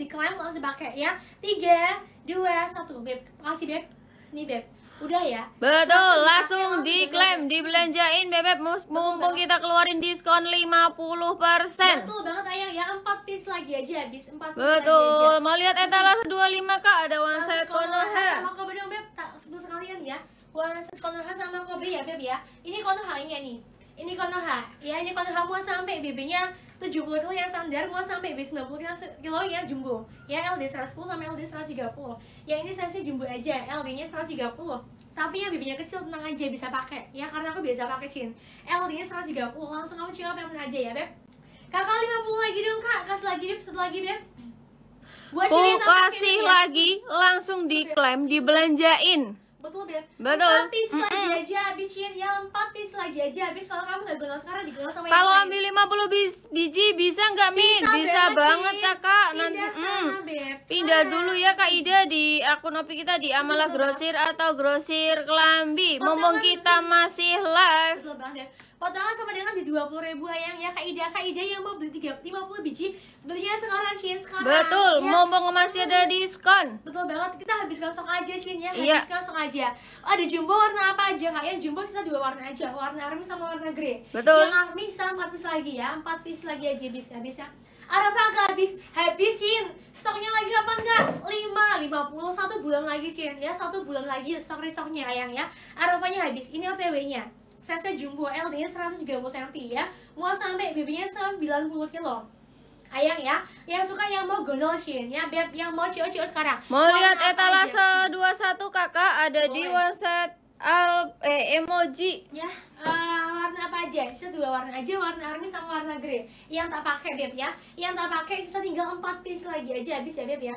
diklaim langsung pakai ya tiga dua satu beb kasih beb nih beb udah ya betul Sampai langsung diklaim dibelanjain beb mumpung kita keluarin diskon 50% betul banget ayah ya empat piece lagi aja habis empat betul mau lihat etalase 25 kak ada one set konoha sama kobe dong beb tak sebelum sekalian ya one set konoha sama kobe ya beb ya ini konoha ini ya, nih ini konoha ya ini konoha mau sampai bibinya 70 kilo yang standar mau sampai B90 kilo ya jumbo ya LD 110 sampai LD 130 ya ini saya sih jumbo aja LD nya 130 tapi yang bibinya kecil tenang aja bisa pakai ya karena aku biasa pakai chin LD nya 130 langsung kamu cium yang aja ya beb kakak 50 lagi dong kak kasih lagi beb satu lagi beb gua kasih gitu ya. lagi langsung diklaim dibelanjain betul Beb betul empat piece mm -hmm. lagi aja habisin ya empat piece lagi aja habis kalau kamu nggak gelas sekarang digelas sama kalau ambil 50 puluh biji bisa nggak mi bisa, bisa beb, banget ya kak nanti mm, pindah dulu ya kak Ida di akun opi kita di Amalah betul, Grosir bang. atau Grosir Kelambi mumpung kita betul. masih live betul banget potongan sama dengan di puluh ribu ayang ya Kak Ida Kak Ida yang mau beli lima puluh biji belinya sekarang Cin sekarang betul ya. mumpung masih ada diskon betul banget kita habis langsung aja Cin ya habis iya. langsung aja ada jumbo warna apa aja kak ya jumbo sisa dua warna aja warna army sama warna grey betul yang army sama empat piece lagi ya empat piece lagi aja habis habis ya Arab nggak habis habisin stoknya lagi apa enggak lima lima puluh satu bulan lagi Cin ya satu bulan lagi stok stoknya ayang ya Arabnya habis ini OTW nya saya jumbo LD nya 130 cm ya mau sampai BB nya 90 kilo Ayang ya, yang suka yang mau gonosin ya, biar yang mau cio-cio sekarang. Mau lihat etalase 21 Kakak ada Boleh. di one set al eh, emoji ya uh, warna apa aja sisa dua warna aja warna army sama warna grey yang tak pakai beb ya yang tak pakai sisa tinggal empat piece lagi aja habis ya beb ya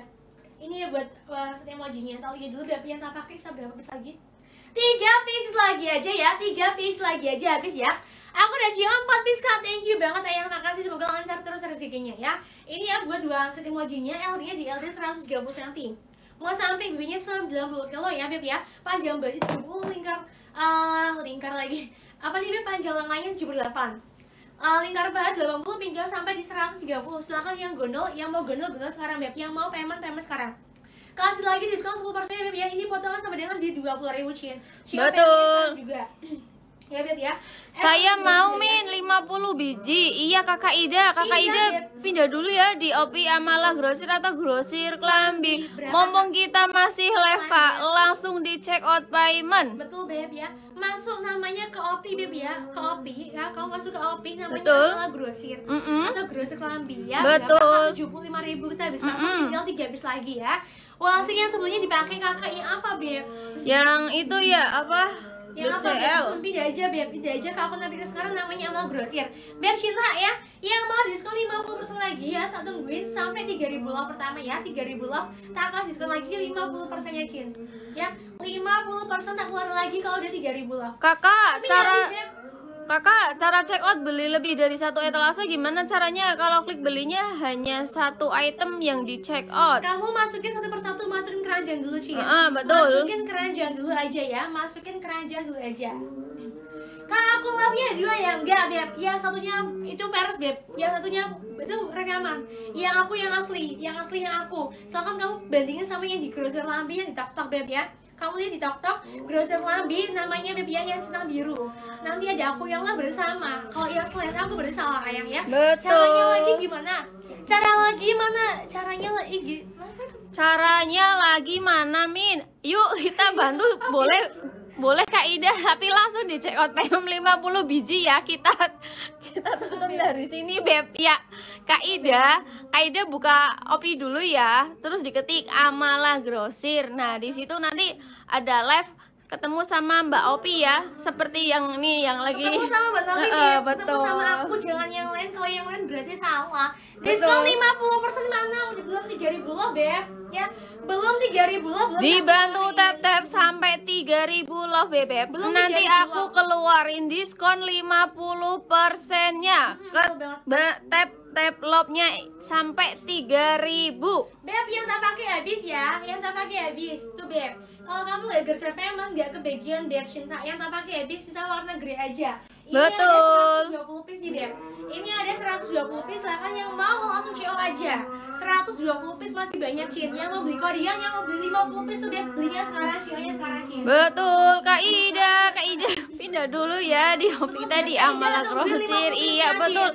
ini ya buat one eh, set emojinya tahu ya dulu beb yang tak pakai sisa berapa piece lagi tiga piece lagi aja ya tiga piece lagi aja habis ya aku udah cio empat piece kak thank you banget ayang makasih semoga lancar segitinya ya ini ya buat dua set emojinya LD-nya di LD 130 cm mau sampai BB-nya 90 kilo ya Beb ya panjang baju 70 lingkar uh, lingkar lagi apa sih Beb panjang lengannya 78 uh, eh, lingkar paha 80 pinggang sampai di 130 silahkan yang gondol yang mau gondol gondol sekarang beb yang mau payment payment sekarang kasih lagi diskon 10% beb ya ini potongan sama dengan di 20 ribu cin betul juga ya Beb ya. Eh, Saya mau ya. Min 50 biji. Iya Kakak Ida, Kakak iya, Ida Beb. pindah dulu ya di Opi Amala Grosir atau Grosir Klambi. Mumpung kita masih live Pak, langsung di check out payment. Betul Beb ya. Masuk namanya ke Opi Beb ya, ke Opi ya. Kamu masuk ke Opi namanya Betul. Amala Grosir mm -mm. atau Grosir Klambi ya. ya Betul. Berapa? ribu kita habis mm -mm. langsung tinggal tiga bis lagi ya. Wah, yang sebelumnya dipakai kakaknya apa, Beb? Yang itu ya apa? yang apa beda aja beb beda aja kalau aku Afrika sekarang namanya Amal Grosir beb Cinta ya yang mau diskon 50% lagi ya tak tungguin sampai 3000 love pertama ya 3000 love tak kasih diskon lagi 50% ya, Cin ya 50% tak keluar lagi kalau udah 3000 love kakak Tapi cara ya, Kakak, cara check out beli lebih dari satu etalase gimana caranya? Kalau klik belinya hanya satu item yang di check out. Kamu masukin satu persatu, masukin keranjang dulu sih ya. Uh, betul. Masukin keranjang dulu aja ya, masukin keranjang dulu aja. Kak aku labnya nya dua ya enggak beb. Ya satunya itu peres beb. Ya satunya itu rekaman. Yang aku yang asli, yang aslinya aku. Silahkan kamu bandingin sama yang di grosir lambi yang di tok beb ya. Kamu lihat di tok grosir lambi namanya beb ya yang senang biru. Nanti ada aku yang lah bersama. Kalau yang selain aku bersalah ayang ya. Betul. Caranya lagi gimana? Cara lagi mana? Caranya lagi. Caranya lagi mana Min? Yuk kita bantu boleh boleh Kak Ida, tapi langsung di check out premium 50 biji ya. Kita kita tutup dari sini, Beb. Ya, Kak Ida, Kak Ida buka OPI dulu ya. Terus diketik amalah Grosir. Nah, di situ nanti ada live ketemu sama Mbak Opi ya seperti yang ini yang lagi ketemu sama Mbak Opi uh, ya. betul. ketemu sama aku jangan yang lain kalau yang lain berarti salah diskon 50% mana udah belum 3000 loh beb ya belum 3000 loh belum dibantu tap tap sampai 3000 loh beb belum nanti aku love. keluarin diskon 50 persennya hmm, ke tap tap lobnya sampai 3000 beb yang tak pakai habis ya yang tak pakai habis tuh beb kalau kamu nggak gercep memang nggak kebagian beb cinta yang tak pakai habis sisa warna grey aja ini Betul. ada 120 piece nih Beb Ini ada 120 piece, silahkan yang mau langsung CO aja 120 piece masih banyak Cin Yang mau beli Korean, yang mau beli 50 piece tuh Beb Belinya sekarang, CO nya sekarang Cin Betul, Kak Ida, Kak Ida Pindah dulu ya di Hopi tadi Amalan Grosir Iya betul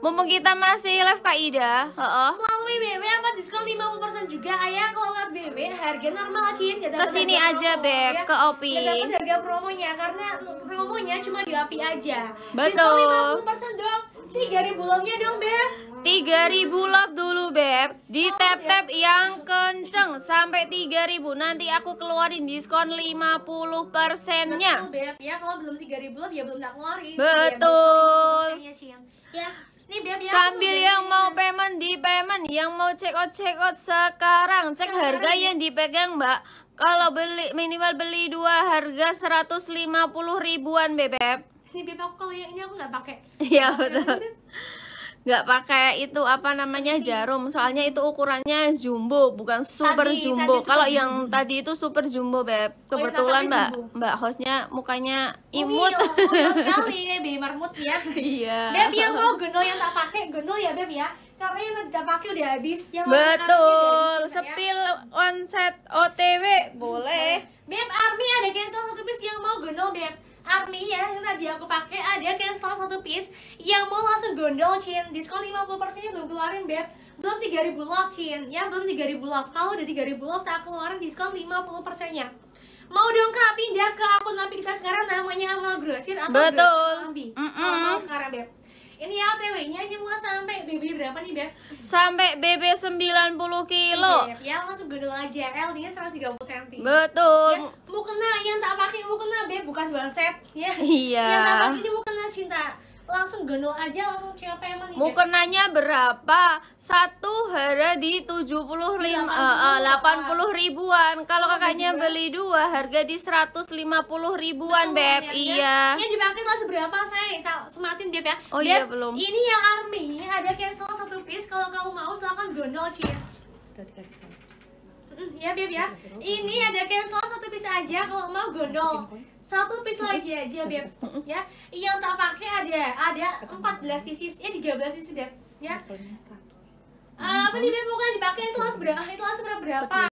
Mumpung kita masih live Kak Ida uh -uh. Melalui BB apa diskon 50% juga Ayah kalau lihat BB harga normal aja ya Gak aja promo, Beb, ya. ke OP Gak dapet harga promonya karena promonya cuma di OP aja Betul Diskon 50% dong 3000 lognya dong Beb 3000 love dulu beb Di tap tap yang kenceng Sampai 3000 Nanti aku keluarin diskon 50 persennya Betul beb Ya kalau belum 3000 love ya belum tak keluarin Betul Ya Nih, biar, Sambil aku, yang mau payment di payment, yang mau check out check out sekarang cek sekarang. harga yang dipegang mbak. Kalau beli minimal beli dua harga 150 ribuan bebek. Ini beb aku kalau yang ini aku nggak pakai. Iya betul nggak pakai itu apa namanya jarum soalnya itu ukurannya jumbo bukan super tadi, jumbo kalau yang tadi itu super jumbo beb oh, kebetulan oh, mbak jumbo. mbak hostnya mukanya oh, iya, imut oh, oh, sekali baby marmut ya iya beb yang mau oh, gendol yang tak pakai gendol ya beb ya karena yang tak pakai udah habis ya betul sepil ya. onset otw boleh beb army ada cancel satu piece yang mau gendol beb Army ya yang tadi aku pakai ada ah, cancel satu piece yang mau langsung gondol Cin diskon 50% nya belum keluarin beb belum 3000 love Cin ya belum 3000 love kalau udah 3000 love tak keluarin diskon 50% nya mau dong kak pindah ke akun kita sekarang namanya Amel Grosir atau Betul. Grosir mm -mm. mau sekarang beb ini OTW-nya ini mau sampai BB berapa nih, Beb? Sampai BB 90 kilo. Iya, ya langsung gondol aja. L nya 130 cm. Betul. Ya, mau kena yang tak pakai mau kena, Beb, bukan dua set. Ya. Iya. Yang tak pakai ini mau kena cinta langsung gondol aja langsung siapa emang ya? mau kenanya berapa satu harga di tujuh puluh lima iya, eh, eh, delapan puluh ribuan kalau iya, kakaknya beli dua harga di seratus lima puluh ribuan Betul, beb ya, iya ya dipakai lah seberapa saya tak sematin beb ya oh beb, iya belum ini yang army ada cancel satu piece kalau kamu mau silakan gondol sih ya beb ya ini ada cancel satu piece aja kalau mau gondol satu piece lagi aja beb ya yang tak pakai ada ada empat belas pieces ya tiga belas pieces beb ya uh, apa nih beb bukan dipakai itu langsung berapa ah, itu langsung berapa